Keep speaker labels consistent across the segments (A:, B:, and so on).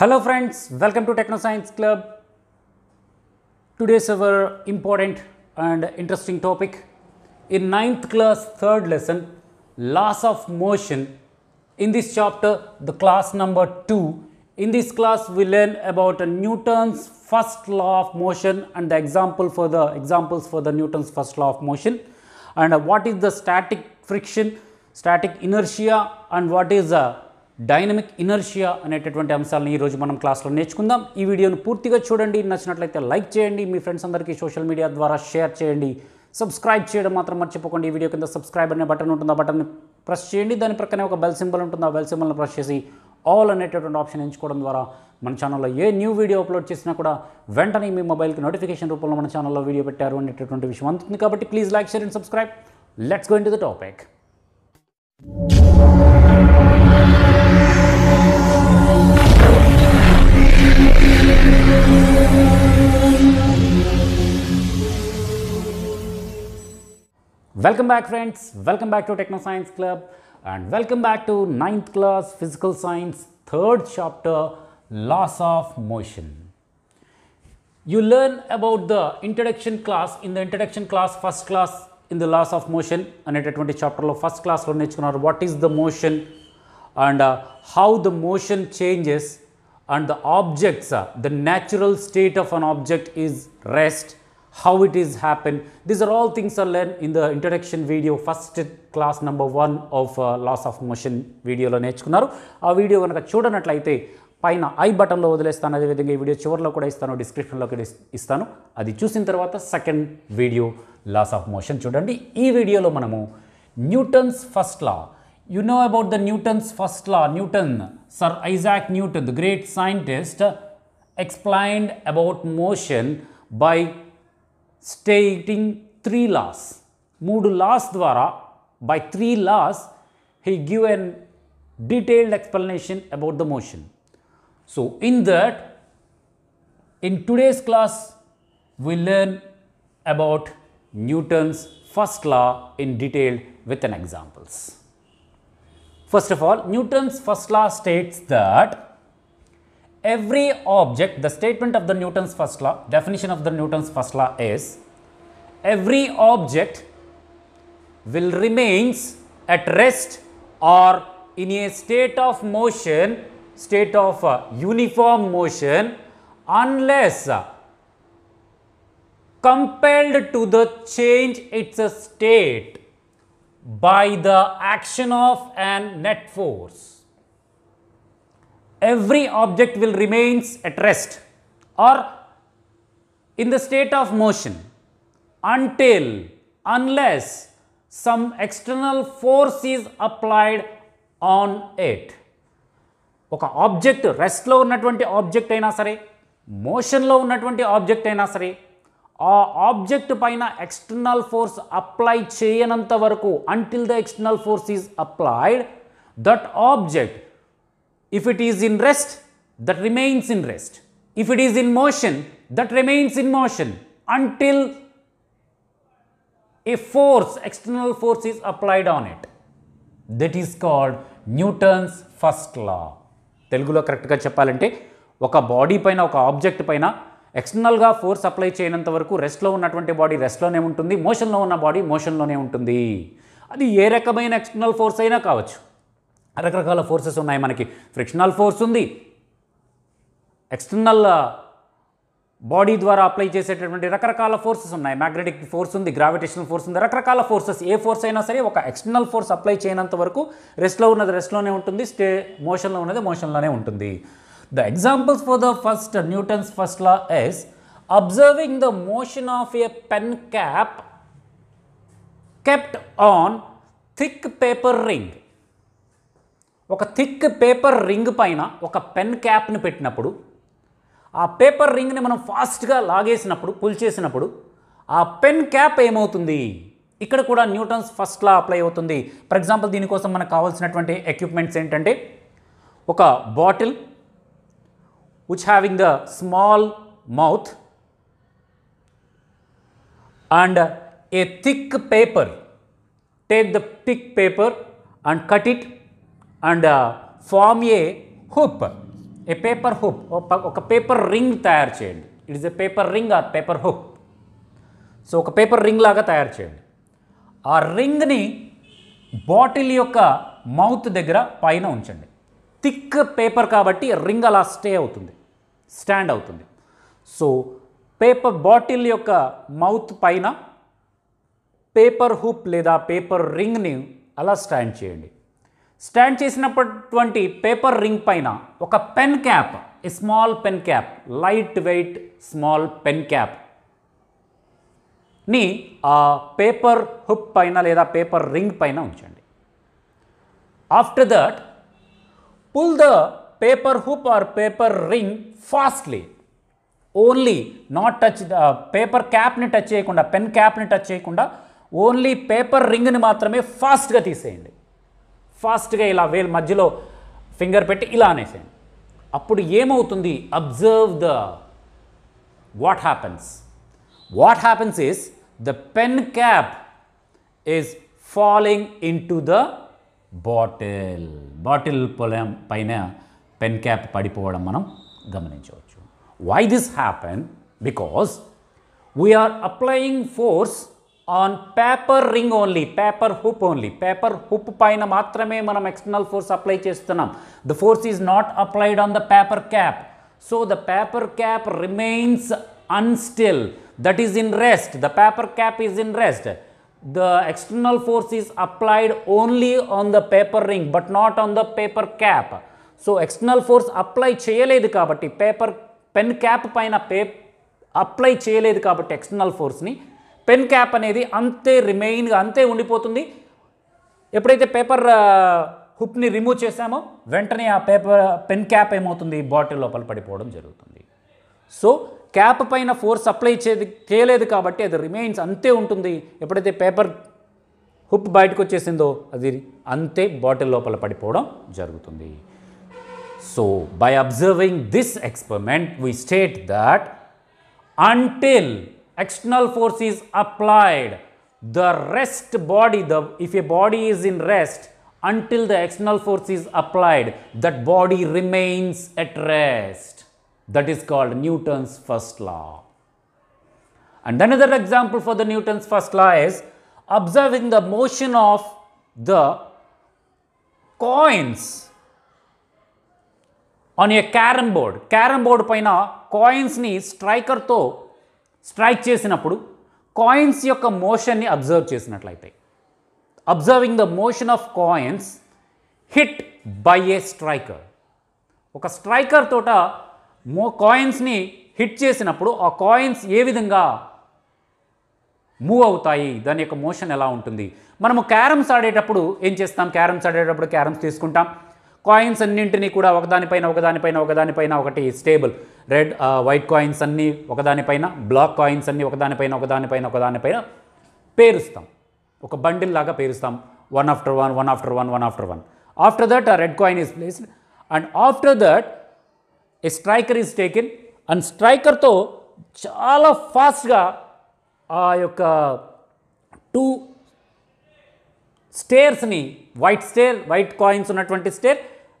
A: Hello friends, welcome to Techno Science Club. Today's our important and interesting topic. In ninth class third lesson, loss of motion. In this chapter, the class number 2. In this class, we learn about Newton's first law of motion and the example for the examples for the Newton's first law of motion and what is the static friction, static inertia and what is the dynamic inertia అనేటటువంటి అంశాలను ఈరోజు మనం క్లాస్లో నేర్చుకుందాం ఈ వీడియోను పూర్తిగా చూడండి నచ్చినట్లయితే లైక్ చేయండి మీ ఫ్రెండ్స్ అందరికీ సోషల్ మీడియా ద్వారా షేర్ చేయండి సబ్స్క్రైబ్ చేయడం మాత్రం మర్చిపోకండి ఈ వీడియో కింద సబ్స్క్రైబ్ అనే బటన్ ఉంటుంది ఆ బటన్ ప్రెస్ చేయండి దాని ప్రక్కనే ఒక బెల్ సింబల్ ఉంటుంది ఆ బెల్ సింబల్ని ప్రెస్ చేసి ఆల్ అనేటటువంటి ఆప్షన్ ఎంచుకోవడం ద్వారా మన ఛానల్లో ఏ న్యూ వీడియో అప్లోడ్ చేసినా కూడా వెంటనే మీ మొబైల్కి నోటిఫికేషన్ రూపంలో మన ఛానల్లో వీడియో పెట్టారు అనేటటువంటి విషయం అందుతుంది కాబట్టి please like share and subscribe let's going to the topic Welcome back friends, welcome back to Techno Science Club and welcome back to 9th class Physical Science 3rd chapter Loss of Motion. You learn about the introduction class in the introduction class first class in the loss of motion and at 20 chapter of first class what is the motion and uh, how the motion changes and the objects the natural state of an object is rest how it is happen these are all things are learned in the introduction video first class number one of laws of motion వీడియోలో నేర్చుకున్నారు ఆ video కనుక చూడనట్లయితే పైన I బటన్లో వదిలేస్తాను అదేవిధంగా ఈ video చివరిలో కూడా ఇస్తాను డిస్క్రిప్షన్లో కూడా ఇస్తాను అది చూసిన తర్వాత second video laws of motion చూడండి ఈ వీడియోలో మనము Newton's first law you know about the Newton's first law Newton Sir Isaac Newton, the great scientist, explained about motion by stating three laws. Moodu laws dwara, by three laws, he gave a detailed explanation about the motion. So, in that, in today's class, we learn about Newton's first law in detail with an examples. First of all, Newton's first law states that every object, the statement of the Newton's first law, definition of the Newton's first law is every object will remains at rest or in a state of motion, state of uh, uniform motion unless uh, compelled to the change its a state by the action of an net force. Every object will remains at rest or in the state of motion until unless some external force is applied on it. object on twenty object object రెస్ట్లో ఉన్నటువంటి motion అయినా సరే twenty object ఆబ్జెక్ట్ అయినా sare. ఆ object పైన external force apply చేయనంత వరకు until the external force is applied that object if it is in rest that remains in rest if it is in motion that remains in motion until a force external force is applied on it that is called Newton's first law తెలుగులో కరెక్ట్గా చెప్పాలంటే ఒక body పైన ఒక object పైన ఎక్స్టర్నల్గా force apply చేయనంత వరకు రెస్ట్లో ఉన్నటువంటి బాడీ రెస్ట్లోనే ఉంటుంది మోషన్లో ఉన్న బాడీ మోషన్లోనే ఉంటుంది అది ఏ రకమైన ఎక్స్టర్నల్ ఫోర్స్ అయినా కావచ్చు రకరకాల ఫోర్సెస్ ఉన్నాయి మనకి ఫ్రిక్షనల్ ఫోర్స్ ఉంది ఎక్స్టర్నల్ బాడీ ద్వారా అప్లై చేసేటటువంటి రకరకాల ఫోర్సెస్ ఉన్నాయి మ్యాగ్నెటిక్ ఫోర్స్ ఉంది గ్రావిటేషనల్ ఫోర్స్ ఉంది రకరకాల ఫోర్సెస్ ఏ ఫోర్స్ అయినా సరే ఒక ఎక్స్టర్నల్ ఫోర్స్ అప్లై చేయనంత వరకు రెస్ట్లో ఉన్నది రెస్ట్లోనే ఉంటుంది స్టే మోషన్లో ఉన్నది మోషన్లోనే ఉంటుంది The examples for the first Newton's first law is observing the motion of a pen cap kept on thick paper ring. ఒక థిక్ పేపర్ రింగ్ పైన ఒక పెన్ క్యాప్ని పెట్టినప్పుడు ఆ పేపర్ రింగ్ని మనం ఫాస్ట్గా లాగేసినప్పుడు పుల్ చేసినప్పుడు ఆ పెన్ క్యాప్ ఏమవుతుంది ఇక్కడ కూడా న్యూటన్స్ ఫస్ట్లా అప్లై అవుతుంది ఫర్ ఎగ్జాంపుల్ దీనికోసం మనకు కావాల్సినటువంటి ఎక్విప్మెంట్స్ ఏంటంటే ఒక bottle which having the small mouth and a thick paper take the thick paper and cut it and uh, form a hoop a paper hoop ఒక paper ring తయారు చేయండి it is a paper ring or paper hook so ఒక paper ring లాగా తయారు చేయండి ఆ రింగ్ని bottle యొక్క mouth దగ్గర పైన ఉంచండి థిక్ పేపర్ కాబట్టి రింగ్ అలా స్టే అవుతుంది స్టాండ్ అవుతుంది సో పేపర్ బాటిల్ యొక్క మౌత్ పైన పేపర్ హుప్ లేదా పేపర్ రింగ్ని అలా స్టాండ్ చేయండి స్టాండ్ చేసినప్పటువంటి పేపర్ రింగ్ పైన ఒక pen cap small pen cap light weight small pen cap ని ఆ పేపర్ హుప్ పైన లేదా పేపర్ రింగ్ పైన ఉంచండి after that pull the paper hoop or paper ring fastly only not touch paper క్యాప్ని టచ్ చేయకుండా పెన్ క్యాప్ని టచ్ చేయకుండా ఓన్లీ పేపర్ రింగ్ని మాత్రమే ఫాస్ట్గా తీసేయండి ఫాస్ట్గా ఇలా వేలు మధ్యలో ఫింగర్ పెట్టి ఇలా అనేసేయండి అప్పుడు ఏమవుతుంది observe the what happens what happens is the pen cap is falling in to the bottle bottle పొలం పైన pen cap padipovadam manam gamaninchochu why this happen because we are applying force on paper ring only paper hoop only paper hoop paina maatrame manam external force apply chestunnam the force is not applied on the paper cap so the paper cap remains unstill that is in rest the paper cap is in rest the external force is applied only on the paper ring but not on the paper cap so external force apply చేయలేదు కాబట్టి paper pen cap పైన పే apply చేయలేదు కాబట్టి external ఫోర్స్ని pen cap అనేది అంతే రిమైన్గా అంతే ఉండిపోతుంది ఎప్పుడైతే పేపర్ హుప్ని రిమూవ్ చేశామో వెంటనే ఆ పేపర్ పెన్ క్యాప్ ఏమవుతుంది బాటిల్ లోపల పడిపోవడం జరుగుతుంది సో క్యాప్ పైన ఫోర్స్ అప్లై చేయలేదు కాబట్టి అది రిమైన్స్ అంతే ఉంటుంది ఎప్పుడైతే పేపర్ హుప్ బయటకు వచ్చేసిందో అది అంతే బాటిల్ లోపల పడిపోవడం జరుగుతుంది So, by observing this experiment, we state that until external force is applied, the rest body, the if a body is in rest, until the external force is applied, that body remains at rest. That is called Newton's first law. And another example for the Newton's first law is observing the motion of the coins on a carrom board carrom board పైన కాయిన్స్ని స్ట్రైకర్తో strike చేసినప్పుడు coins యొక్క మోషన్ని observe చేసినట్లయితే observing the motion of coins hit by a striker ఒక striker తోట మో కాయిన్స్ని హిట్ చేసినప్పుడు ఆ కాయిన్స్ ఏ విధంగా మూవ్ అవుతాయి దాని యొక్క మోషన్ ఎలా ఉంటుంది మనము క్యారమ్స్ ఆడేటప్పుడు ఏం చేస్తాం క్యారమ్స్ ఆడేటప్పుడు క్యారమ్స్ తీసుకుంటాం కాయిన్స్ అన్నింటినీ కూడా ఒకదానిపైన ఒకదానిపైన ఒకదానిపైన ఒకటి స్టేబుల్ రెడ్ వైట్ కాయిన్స్ అన్నీ ఒకదానిపైన బ్లాక్ కాయిన్స్ అన్నీ ఒకదానిపైన ఒకదానిపైన ఒకదానిపైన పేరుస్తాం ఒక బండిల్ లాగా పేరుస్తాం one after one one after one one after one after that ఆ red coin is placed and after that a striker is taken and స్ట్రైకర్తో చాలా ఫాస్ట్గా ఆ యొక్క టూ స్టేర్స్ని వైట్ స్టేర్ వైట్ కాయిన్స్ ఉన్నటువంటి స్టేర్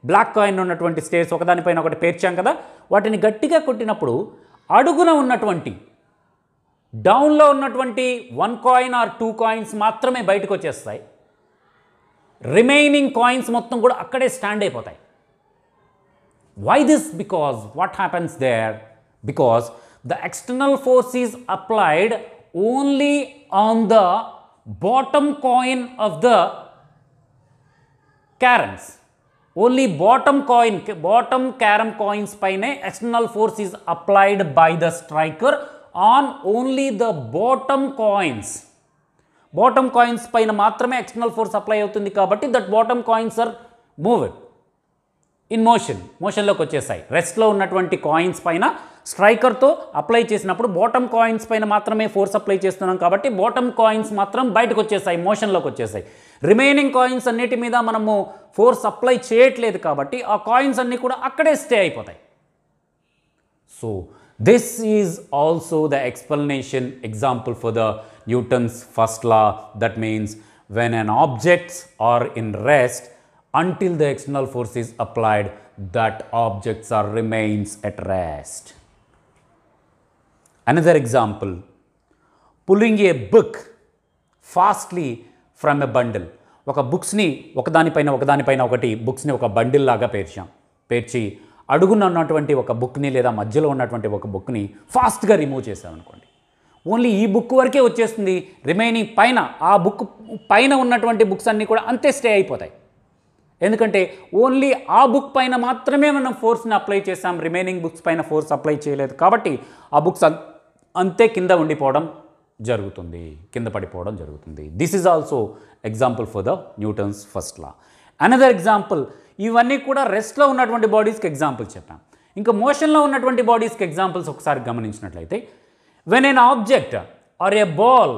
A: బ్లాక్ కాయిన్ ఉన్నటువంటి states ఒకదానిపైన ఒకటి పేర్చాం కదా వాటిని గట్టిగా కొట్టినప్పుడు అడుగున ఉన్నటువంటి డౌన్లో ఉన్నటువంటి one coin or two coins మాత్రమే బయటకు వచ్చేస్తాయి రిమైనింగ్ కాయిన్స్ మొత్తం కూడా అక్కడే స్టాండ్ అయిపోతాయి why this because what happens there because the external force is applied only on the bottom coin of the carroms only bottom coin bottom carrom coins పైనే external force is applied by the striker on only the bottom coins bottom coins పైన మాత్రమే external force apply అవుతుంది కాబట్టి that bottom coins are move in motion మోషన్లోకి వచ్చేసాయి రెస్ట్లో ఉన్నటువంటి coins పైన స్ట్రైకర్తో అప్లై చేసినప్పుడు బాటమ్ కాయిన్స్ పైన మాత్రమే ఫోర్స్ అప్లై చేస్తున్నాం కాబట్టి బాటమ్ కాయిన్స్ మాత్రం బయటకు వచ్చేసాయి మోషన్లోకి వచ్చేసాయి రిమైనింగ్ కాయిన్స్ అన్నిటి మీద మనము ఫోర్స్ అప్లై చేయట్లేదు కాబట్టి ఆ కాయిన్స్ అన్నీ కూడా అక్కడే స్టే అయిపోతాయి so this is also the explanation example for the Newton's first law that means when an objects are in rest until the external force is applied that objects are remains at rest another example pulling a book fastly from a bundle ఒక బుక్స్ని ఒకదానిపైన ఒకదానిపైన ఒకటి బుక్స్ని ఒక bundle లాగా పేర్చాం పేర్చి అడుగున ఉన్నటువంటి ఒక బుక్ని లేదా మధ్యలో ఉన్నటువంటి ఒక బుక్ని ఫాస్ట్గా రిమూవ్ చేసామనుకోండి ఓన్లీ ఈ బుక్ వరకే వచ్చేస్తుంది రిమైనింగ్ పైన ఆ బుక్ పైన ఉన్నటువంటి బుక్స్ అన్నీ కూడా అంతే స్టే అయిపోతాయి ఎందుకంటే ఓన్లీ ఆ బుక్ పైన మాత్రమే మనం ఫోర్స్ని అప్లై చేసాం రిమైనింగ్ బుక్స్ పైన ఫోర్స్ అప్లై చేయలేదు కాబట్టి ఆ బుక్స్ అంతే కింద ఉండిపోవడం జరుగుతుంది కింద పడిపోవడం జరుగుతుంది this is also example for the Newton's first law another example ఇవన్నీ కూడా రెస్ట్లో ఉన్నటువంటి బాడీస్కి ఎగ్జాంపుల్ చెప్పాం ఇంకా మోషన్లో ఉన్నటువంటి బాడీస్కి ఎగ్జాంపుల్స్ ఒకసారి గమనించినట్లయితే when an object or a ball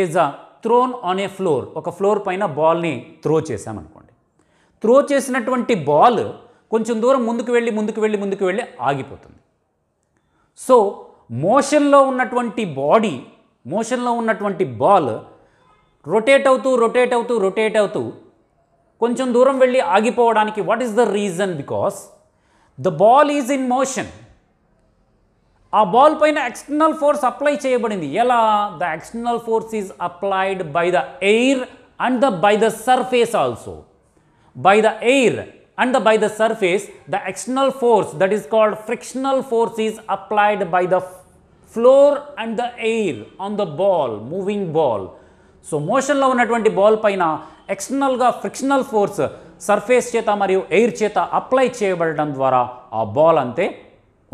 A: is a thrown on a floor ఒక ఫ్లోర్ పైన బాల్ని త్రో చేశామనుకోండి త్రో చేసినటువంటి బాల్ కొంచెం దూరం ముందుకు వెళ్ళి ముందుకు వెళ్ళి ముందుకు వెళ్ళి ఆగిపోతుంది సో మోషన్లో ఉన్నటువంటి బాడీ మోషన్లో ఉన్నటువంటి బాల్ రొటేట్ అవుతూ రొటేట్ అవుతూ రొటేట్ అవుతూ కొంచెం దూరం వెళ్ళి ఆగిపోవడానికి what is the reason because the ball is in motion ఆ బాల్ పైన ఎక్స్టర్నల్ ఫోర్స్ అప్లై చేయబడింది ఎలా the external force is applied by the air and the by the surface also by the air and the by the surface the external force that is called frictional force is applied by the floor and the air on the ball moving ball so మోషన్లో ఉన్నటువంటి ball పైన ఎక్స్టర్నల్గా frictional force surface చేత మరియు air చేత apply చేయబడడం ద్వారా ఆ ball అంతే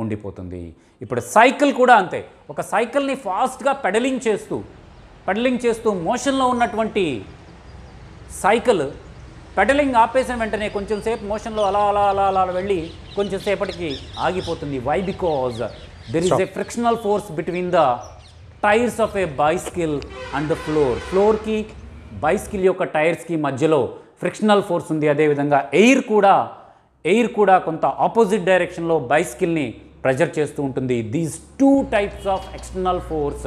A: ఉండిపోతుంది ఇప్పుడు సైకిల్ కూడా అంతే ఒక సైకిల్ని ఫాస్ట్గా పెడలింగ్ చేస్తూ పెడలింగ్ చేస్తూ మోషన్లో ఉన్నటువంటి సైకిల్ పెడలింగ్ ఆపేసిన వెంటనే కొంచెం సేపు మోషన్లో అలా అలా అలా అలా వెళ్ళి కొంచెం సేపటికి ఆగిపోతుంది why because there is a frictional force force the tyres of a bicycle and floor ఫ్లోర్కి బైస్కిల్ యొక్క టైర్స్కి మధ్యలో ఫ్రిక్షనల్ ఫోర్స్ ఉంది అదేవిధంగా ఎయిర్ కూడా ఎయిర్ కూడా కొంత ఆపోజిట్ డైరెక్షన్లో బైస్కిల్ని ప్రెజర్ చేస్తూ ఉంటుంది these two types of external force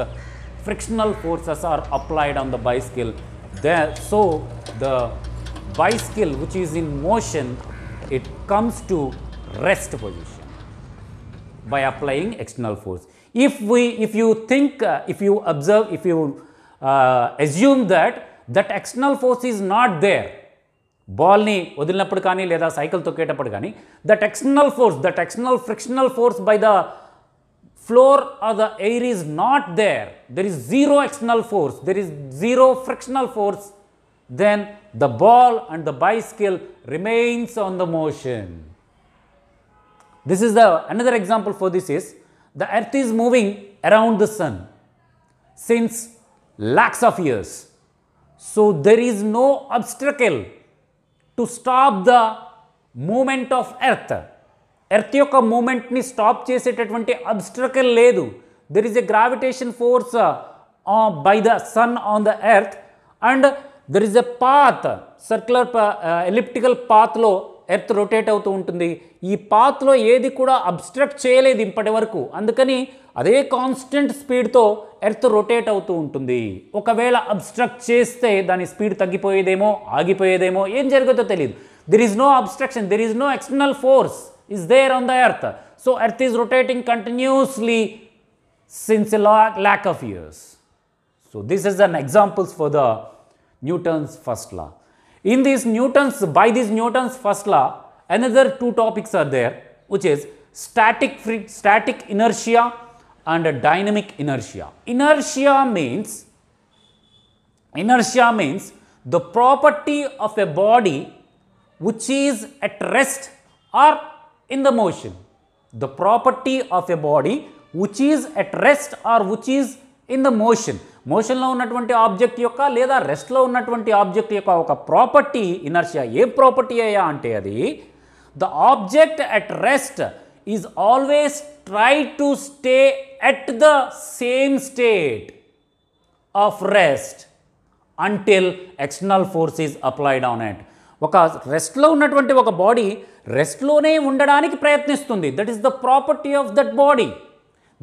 A: frictional forces are applied on the bicycle the so the bicycle which is in motion it comes to rest position by applying external force. If we, if you think, uh, if you observe, if you uh, assume that that external force is not there, బాల్ని వదిలినప్పుడు కానీ లేదా cycle తొక్కేటప్పుడు కానీ that external force that external frictional force by the floor or the air is not there there is zero external force there is zero frictional force then the ball and the bicycle remains on the motion this is the another example for this is the earth is moving around the sun since lakhs of years so there is no obstacle to stop the movement of earth earth movement ni stop chesetatvanti obstacle ledu there is a gravitation force uh, by the sun on the earth and there is a path circular uh, elliptical path lo earth rotate అవుతూ ఉంటుంది ఈ పాత్లో ఏది కూడా obstruct చేయలేదు ఇప్పటి వరకు అందుకని అదే కాన్స్టెంట్ స్పీడ్తో ఎర్త్ రొటేట్ అవుతూ ఉంటుంది ఒకవేళ అబ్స్ట్రక్ట్ చేస్తే దాని స్పీడ్ తగ్గిపోయేదేమో ఆగిపోయేదేమో ఏం జరిగేదో తెలియదు there is no obstruction there is no external force is there on the earth so earth is rotating continuously since lakh of years so this is an examples for the Newton's first law In these Newton's, by this Newton's first law, another two topics are there which is static, free, static inertia and dynamic inertia. Inertia means, inertia means the property of a body which is at rest or in the motion. The property of a body which is at rest or which is in the motion. మోషన్లో ఉన్నటువంటి object యొక్క లేదా రెస్ట్లో ఉన్నటువంటి object యొక్క ఒక property inertia ఏ property అయ్యా అంటే అది the object at rest is always try to stay at the same state of rest until external force is applied on at ఒక రెస్ట్లో ఉన్నటువంటి ఒక బాడీ రెస్ట్లోనే ఉండడానికి ప్రయత్నిస్తుంది that is the property of that body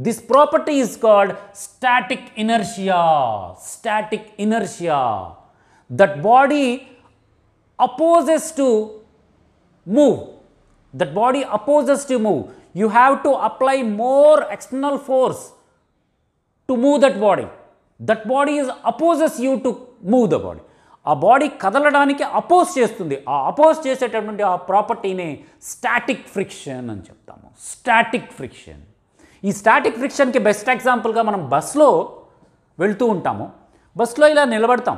A: This property is called static inertia, static inertia that body opposes to move, that body opposes to move. You have to apply more external force to move that body. That body is opposes you to move the body. A body కదలడానికి opposes చేస్తుంది A oppose చేసేటటువంటి property ప్రాపర్టీనే static static friction చెప్తాము Static friction. ఈ static ఫ్రిక్షన్కి best ఎగ్జాంపుల్గా మనం బస్లో వెళ్తూ ఉంటాము బస్లో ఇలా నిలబడతాం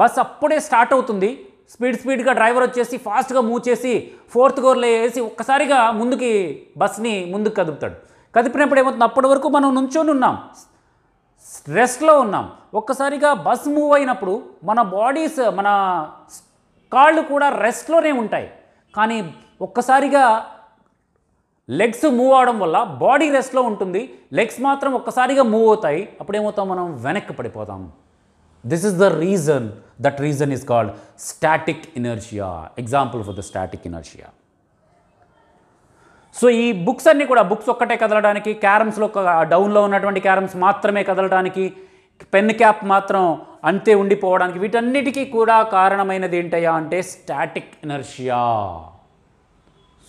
A: బస్ అప్పుడే స్టార్ట్ అవుతుంది స్పీడ్ స్పీడ్గా డ్రైవర్ వచ్చేసి ఫాస్ట్గా మూవ్ చేసి ఫోర్త్ గోర్లో వేసి ఒక్కసారిగా ముందుకి బస్ని ముందుకు కదుపుతాడు కదిపినప్పుడు ఏమవుతుంది అప్పటి వరకు మనం నుంచొని ఉన్నాం స్ట్రెస్లో ఉన్నాం ఒక్కసారిగా బస్ మూవ్ అయినప్పుడు మన బాడీస్ మన కాళ్ళు కూడా రెస్ట్లోనే ఉంటాయి కానీ ఒక్కసారిగా లెగ్స్ మూవ్ అవడం వల్ల బాడీ రెస్ట్లో ఉంటుంది లెగ్స్ మాత్రం ఒక్కసారిగా మూవ్ అవుతాయి అప్పుడేమవుతాం మనం వెనక్కి పడిపోతాం this is the reason that reason is called static inertia example for the static inertia so ఈ బుక్స్ అన్నీ కూడా బుక్స్ ఒక్కటే కదలడానికి క్యారమ్స్లో డౌన్లో ఉన్నటువంటి క్యారమ్స్ మాత్రమే కదలడానికి పెన్ క్యాప్ మాత్రం అంతే ఉండిపోవడానికి వీటన్నిటికీ కూడా కారణమైనది ఏంటయ్యా అంటే static inertia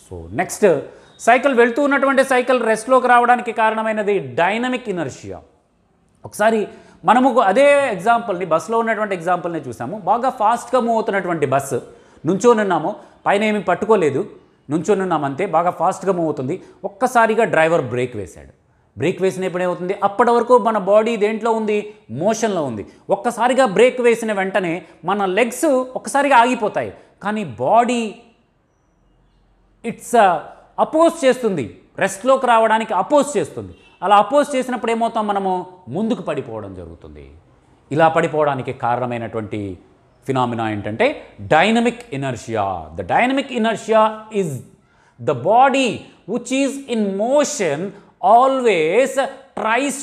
A: so next cycle వెళ్తూ ఉన్నటువంటి సైకిల్ రెస్ట్లోకి రావడానికి కారణమైనది డైనమిక్ ఇనర్షియా ఒకసారి మనము అదే ఎగ్జాంపుల్ని బస్సులో ఉన్నటువంటి ఎగ్జాంపుల్ని చూసాము బాగా ఫాస్ట్గా మూవ్ అవుతున్నటువంటి బస్సు నుంచోనున్నాము పైన ఏమి పట్టుకోలేదు నుంచోనున్నామంతే బాగా ఫాస్ట్గా మూవ్ అవుతుంది ఒక్కసారిగా డ్రైవర్ బ్రేక్ వేశాడు బ్రేక్ వేసినప్పుడు ఏమవుతుంది అప్పటి వరకు మన బాడీ దేంట్లో ఉంది మోషన్లో ఉంది ఒక్కసారిగా బ్రేక్ వేసిన వెంటనే మన లెగ్స్ ఒక్కసారిగా ఆగిపోతాయి కానీ బాడీ ఇట్స్ అ అపోజ్ చేస్తుంది రెస్ట్లోకి రావడానికి అపోజ్ చేస్తుంది అలా అపోజ్ చేసినప్పుడు ఏమవుతాం మనము ముందుకు పడిపోవడం జరుగుతుంది ఇలా పడిపోవడానికి కారణమైనటువంటి ఫినామినా ఏంటంటే dynamic inertia the dynamic inertia is the body which is in motion always tries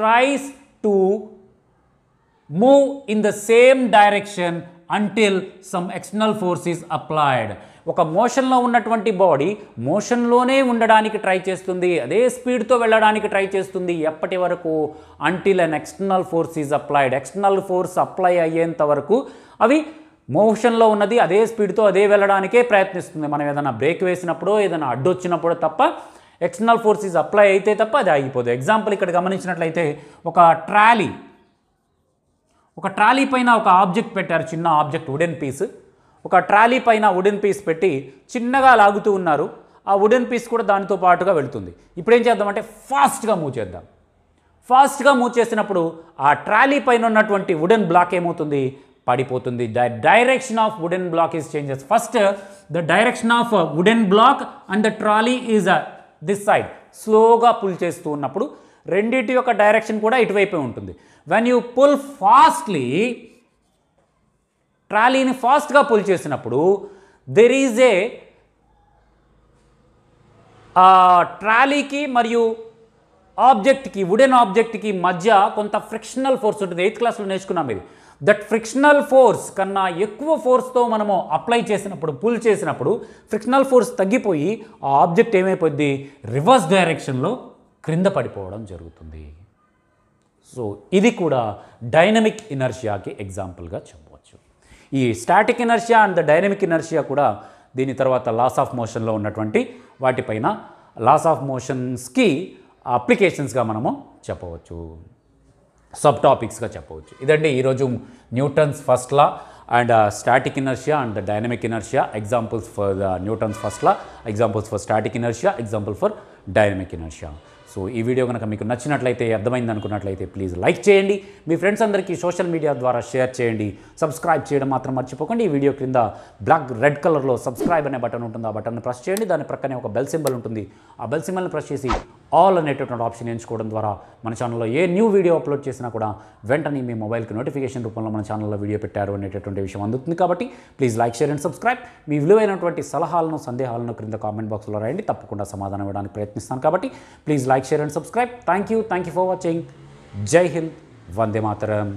A: tries to move in the same direction until some external force is applied ఒక మోషన్లో ఉన్నటువంటి బాడీ మోషన్లోనే ఉండడానికి ట్రై చేస్తుంది అదే స్పీడ్తో వెళ్ళడానికి ట్రై చేస్తుంది ఎప్పటి వరకు until an external force is applied external force apply అయ్యేంత వరకు అవి మోషన్లో ఉన్నది అదే స్పీడ్తో అదే వెళ్ళడానికే ప్రయత్నిస్తుంది మనం ఏదైనా బ్రేక్ వేసినప్పుడు ఏదైనా అడ్డొచ్చినప్పుడు తప్ప ఎక్స్టర్నల్ ఈజ్ అప్లై అయితే తప్ప అది ఆగిపోదు ఎగ్జాంపుల్ ఇక్కడ గమనించినట్లయితే ఒక ట్రాలీ ఒక ట్రాలీ పైన ఒక ఆబ్జెక్ట్ పెట్టారు చిన్న ఆబ్జెక్ట్ వుడెన్ పీస్ ఒక ట్రాలీ పైన వుడెన్ పీస్ పెట్టి చిన్నగా లాగుతూ ఉన్నారు ఆ వుడెన్ పీస్ కూడా దానితో పాటుగా వెళుతుంది ఇప్పుడు ఏం చేద్దామంటే ఫాస్ట్గా మూవ్ చేద్దాం ఫాస్ట్గా మూవ్ చేసినప్పుడు ఆ ట్రాలీ పైన ఉన్నటువంటి వుడెన్ బ్లాక్ ఏమవుతుంది పడిపోతుంది the direction of wooden block is changes first the direction of wooden block and the trolley is this side స్లోగా పుల్ చేస్తూ ఉన్నప్పుడు రెండింటి యొక్క డైరెక్షన్ కూడా ఇటువైపే ఉంటుంది వెన్ యూ పుల్ ఫాస్ట్లీ ట్రాలీని ఫాస్ట్గా పుల్ చేసినప్పుడు దెర్ ఈజ్ ఏ ట్రాలీకి మరియు ఆబ్జెక్ట్కి వుడెన్ ఆబ్జెక్ట్కి మధ్య కొంత ఫ్రిక్షనల్ ఫోర్స్ ఉంటుంది ఎయిత్ క్లాస్లో నేర్చుకున్నాం ఇది దట్ ఫ్రిక్షనల్ ఫోర్స్ కన్నా ఎక్కువ ఫోర్స్తో మనము అప్లై చేసినప్పుడు పుల్ చేసినప్పుడు ఫ్రిక్షనల్ ఫోర్స్ తగ్గిపోయి ఆ ఆబ్జెక్ట్ ఏమైపోద్ది రివర్స్ డైరెక్షన్లో క్రింద పడిపోవడం జరుగుతుంది సో ఇది కూడా డైనమిక్ ఇనర్షియాకి ఎగ్జాంపుల్గా చెప్పు ఈ static inertia and the dynamic inertia కూడా దీని తర్వాత లాస్ ఆఫ్ మోషన్లో ఉన్నటువంటి వాటిపైన లాస్ ఆఫ్ మోషన్స్కి అప్లికేషన్స్గా మనము చెప్పవచ్చు సబ్ టాపిక్స్గా చెప్పవచ్చు ఇదండి ఈరోజు Newton's first law and static inertia and dynamic inertia examples for the Newton's first law examples for static inertia example for dynamic inertia so ఈ వీడియో కనుక మీకు నచ్చినట్లయితే అర్థమైంది అనుకున్నట్లయితే ప్లీజ్ లైక్ చేయండి మీ ఫ్రెండ్స్ అందరికీ సోషల్ మీడియా ద్వారా షేర్ చేయండి సబ్స్క్రైబ్ చేయడం మాత్రం మర్చిపోకండి ఈ వీడియో క్రింద బ్లాక్ రెడ్ కలర్లో సబ్స్క్రైబ్ అనే బటన్ ఉంటుంది ఆ బటన్ ప్రెస్ చేయండి దాని ప్రక్కనే ఒక బెల్ సింబల్ ఉంటుంది ఆ బెల్ సింబల్ని ప్రెస్ చేసి ఆల్ అనేటటువంటి ఆప్షన్ ఎంచుకోవడం ద్వారా మన ఛానల్లో ఏ న్యూ వీడియో అప్లోడ్ చేసినా కూడా వెంటనే మీ మొబైల్కి నోటిఫికేషన్ రూపంలో మన ఛానల్లో వీడియో పెట్టారు అనేటటువంటి విషయం అందుతుంది కాబట్టి please like share and subscribe మీ విలువైనటువంటి సలహాలను సందేహాలను క్రింద కామెంట్ బాక్స్లో రాయండి తప్పకుండా సమాధానం ఇవ్వడానికి ప్రయత్నిస్తాను కాబట్టి please like share and subscribe thank you thank you for watching Jai Hind Vande Mataram